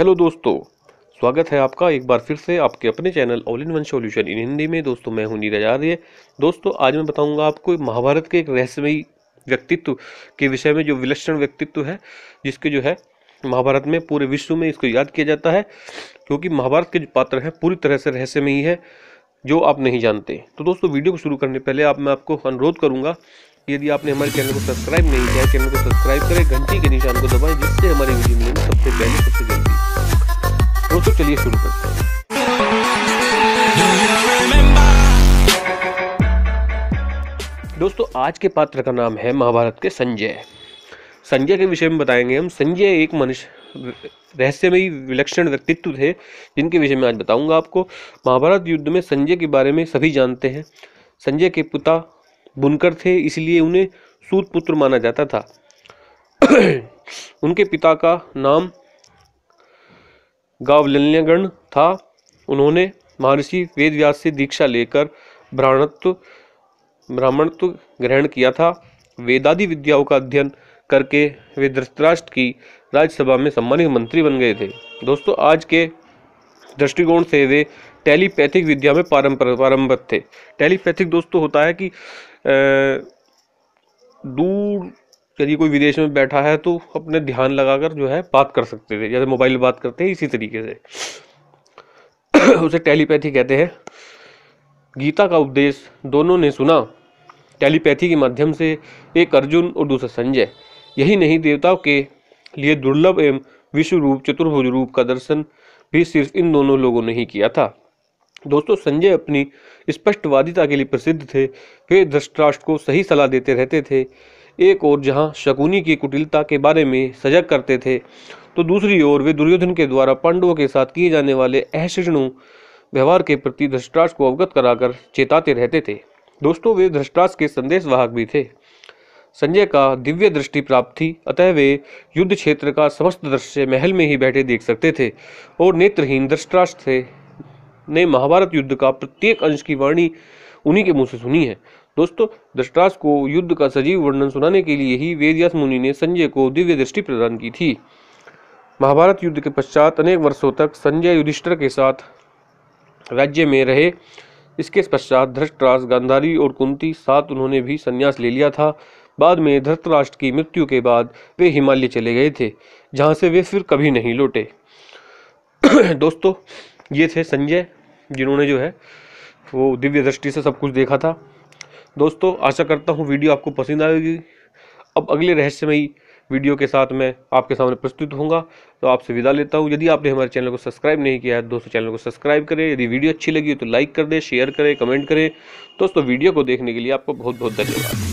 hello दोस्तों स्वागत है आपका एक बार फिर से आपके अपने channel all in one solution in Hindi में दोस्तों मैं हूं नीरज आर्य दोस्तों आज मैं बताऊंगा आपको महाभारत के एक रहस्यमयी व्यक्तित्व के विषय में जो विलक्षण व्यक्तित्व है जिसके जो है महाभारत में पूरे विश्व में इसको याद किया जाता है क्योंकि महाभारत के जो पात्र हैं पूरी तरह से रहस्यमयी है जो आप नहीं जानते तो दोस्तों वीडियो को शुरू करने पहले आप मैं आपको अनुरोध करूँगा यदि आपने हमारे चैनल को सब्सक्राइब नहीं किया चैनल को सब्सक्राइब करें घंटी के निशान को दबाएं जिससे हमारे वीडियो में सबसे पहले तो चलिए शुरू करते हैं दोस्तों आज के पात्र का नाम है महाभारत के संजय संजय के विषय में बताएंगे हम संजय एक मनुष्य रहस्यमय विलक्षण व्यक्तित्व थे जिनके विषय में आज बताऊंगा आपको महाभारत युद्ध में संजय के बारे में सभी जानते हैं संजय के पिता बुनकर थे इसलिए उन्हें सूत पुत्र माना जाता था उनके पिता का नाम गांव था उन्होंने महर्षि वेदव्यास से दीक्षा लेकर ब्राह्मणत्व ब्राह्मणत्व ग्रहण किया था वेदादि विद्याओं का अध्ययन करके वे धृतराष्ट्र की राज्यसभा में सम्मानित मंत्री बन गए थे दोस्तों आज के दृष्टिकोण से वे टेलीपैथिक विद्या में पारंपर पारंपरिक थे टेलीपैथिक दोस्तों होता है कि दूर यदि कोई विदेश में बैठा है तो अपने ध्यान लगाकर जो है बात कर सकते थे जैसे मोबाइल बात करते हैं इसी तरीके से उसे टेलीपैथी कहते हैं गीता का उपदेश दोनों ने सुना टेलीपैथी के माध्यम से एक अर्जुन और दूसरा संजय यही नहीं देवताओं के लिए दुर्लभ एवं विश्व रूप चतुर्भुज रूप का दर्शन भी सिर्फ इन दोनों लोगों ने ही किया था दोस्तों संजय अपनी स्पष्टवादिता के लिए प्रसिद्ध थे वे धृष्टराष्ट्र को सही सलाह देते रहते थे एक ओर जहां शकुनी की कुटिलता के बारे में सजग करते थे तो दूसरी ओर वे दुर्योधन के द्वारा पांडवों के साथ किए जाने वाले अहसिष्णु व्यवहार के प्रति धृष्टराज को अवगत कराकर चेताते रहते थे दोस्तों वे धृष्टराज के संदेशवाहक भी थे संजय का दिव्य दृष्टि प्राप्त थी अतः वे युद्ध क्षेत्र का समस्त दृश्य महल में ही बैठे देख सकते थे और नेत्रहीन दृष्टराष्ट्र थे ने महाभारत युद्ध का प्रत्येक अंश की वाणी उन्हीं के मुंह से सुनी है दोस्तों दृष्टास को युद्ध का सजीव वर्णन सुनाने के लिए ही वेदयास मुनि ने संजय को दिव्य दृष्टि प्रदान की थी महाभारत युद्ध के पश्चात अनेक वर्षों तक संजय युधिष्ठर के साथ राज्य में रहे इसके पश्चात धृष्टराज गांधारी और कुंती साथ उन्होंने भी संन्यास ले लिया था बाद में धृतराष्ट्र की मृत्यु के बाद वे हिमालय चले गए थे जहाँ से वे फिर कभी नहीं लौटे दोस्तों ये थे संजय जिन्होंने जो है वो दिव्य दृष्टि से सब कुछ देखा था दोस्तों आशा करता हूँ वीडियो आपको पसंद आएगी अब अगले रहस्यमयी वीडियो के साथ मैं आपके सामने प्रस्तुत होंगे तो आपसे विदा लेता हूँ यदि आपने हमारे चैनल को सब्सक्राइब नहीं किया है दोस्तों चैनल को सब्सक्राइब करें यदि वीडियो अच्छी लगी तो लाइक कर दें शेयर करें कमेंट करें दोस्तों वीडियो को देखने के लिए आपको बहुत बहुत धन्यवाद